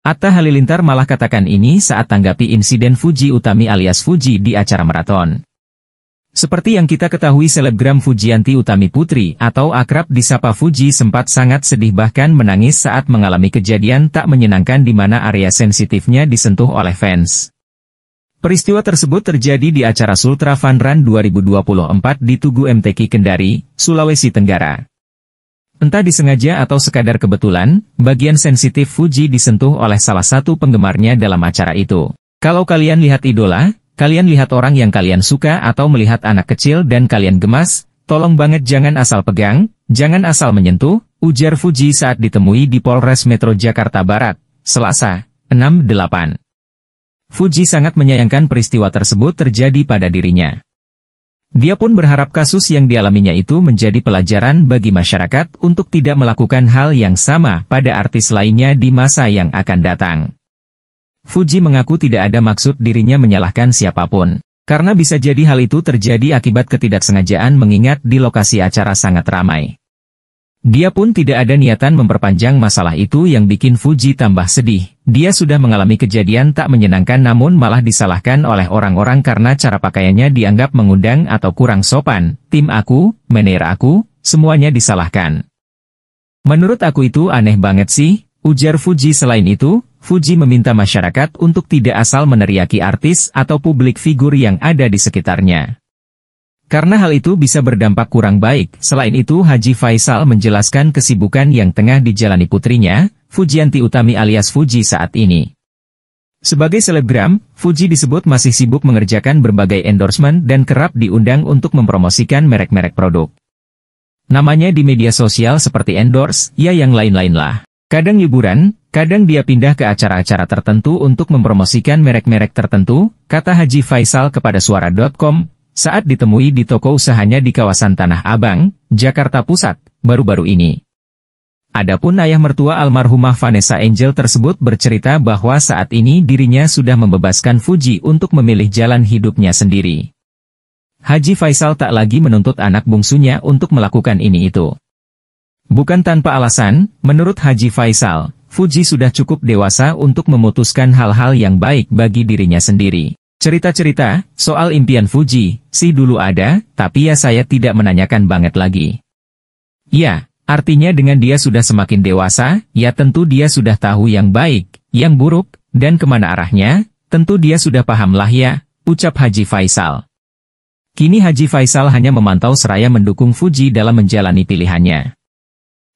Atta Halilintar malah katakan ini saat tanggapi insiden Fuji Utami alias Fuji di acara maraton. Seperti yang kita ketahui selebgram Fujianti Utami Putri atau akrab disapa Fuji sempat sangat sedih bahkan menangis saat mengalami kejadian tak menyenangkan di mana area sensitifnya disentuh oleh fans. Peristiwa tersebut terjadi di acara Sultra Fun Run 2024 di Tugu MTK Kendari, Sulawesi Tenggara. Entah disengaja atau sekadar kebetulan, bagian sensitif Fuji disentuh oleh salah satu penggemarnya dalam acara itu. Kalau kalian lihat idola, kalian lihat orang yang kalian suka atau melihat anak kecil dan kalian gemas, tolong banget jangan asal pegang, jangan asal menyentuh, ujar Fuji saat ditemui di Polres Metro Jakarta Barat, Selasa, 6/8. Fuji sangat menyayangkan peristiwa tersebut terjadi pada dirinya. Dia pun berharap kasus yang dialaminya itu menjadi pelajaran bagi masyarakat untuk tidak melakukan hal yang sama pada artis lainnya di masa yang akan datang. Fuji mengaku tidak ada maksud dirinya menyalahkan siapapun, karena bisa jadi hal itu terjadi akibat ketidaksengajaan mengingat di lokasi acara sangat ramai. Dia pun tidak ada niatan memperpanjang masalah itu yang bikin Fuji tambah sedih. Dia sudah mengalami kejadian tak menyenangkan namun malah disalahkan oleh orang-orang karena cara pakaiannya dianggap mengundang atau kurang sopan. Tim aku, manajer aku, semuanya disalahkan. Menurut aku itu aneh banget sih, ujar Fuji selain itu, Fuji meminta masyarakat untuk tidak asal meneriaki artis atau publik figur yang ada di sekitarnya. Karena hal itu bisa berdampak kurang baik. Selain itu, Haji Faisal menjelaskan kesibukan yang tengah dijalani putrinya, Fujianti Utami alias Fuji saat ini. Sebagai selebgram, Fuji disebut masih sibuk mengerjakan berbagai endorsement dan kerap diundang untuk mempromosikan merek-merek produk. Namanya di media sosial seperti endorse, ya yang lain-lain lah. Kadang hiburan, kadang dia pindah ke acara-acara tertentu untuk mempromosikan merek-merek tertentu, kata Haji Faisal kepada suara.com, saat ditemui di toko usahanya di kawasan Tanah Abang, Jakarta Pusat, baru-baru ini. Adapun ayah mertua almarhumah Vanessa Angel tersebut bercerita bahwa saat ini dirinya sudah membebaskan Fuji untuk memilih jalan hidupnya sendiri. Haji Faisal tak lagi menuntut anak bungsunya untuk melakukan ini itu. Bukan tanpa alasan, menurut Haji Faisal, Fuji sudah cukup dewasa untuk memutuskan hal-hal yang baik bagi dirinya sendiri. Cerita-cerita, soal impian Fuji, si dulu ada, tapi ya saya tidak menanyakan banget lagi. Ya, artinya dengan dia sudah semakin dewasa, ya tentu dia sudah tahu yang baik, yang buruk, dan kemana arahnya, tentu dia sudah pahamlah ya, ucap Haji Faisal. Kini Haji Faisal hanya memantau seraya mendukung Fuji dalam menjalani pilihannya.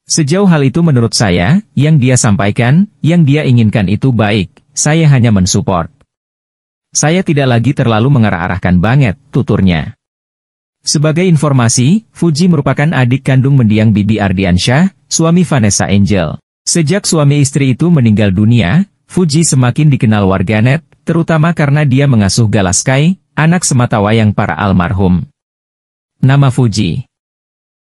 Sejauh hal itu menurut saya, yang dia sampaikan, yang dia inginkan itu baik, saya hanya mensupport. Saya tidak lagi terlalu mengarah-arahkan banget, tuturnya. Sebagai informasi, Fuji merupakan adik kandung mendiang Bibi Ardiansyah, suami Vanessa Angel. Sejak suami istri itu meninggal dunia, Fuji semakin dikenal warganet, terutama karena dia mengasuh Galaskai, anak sematawayang para almarhum. Nama Fuji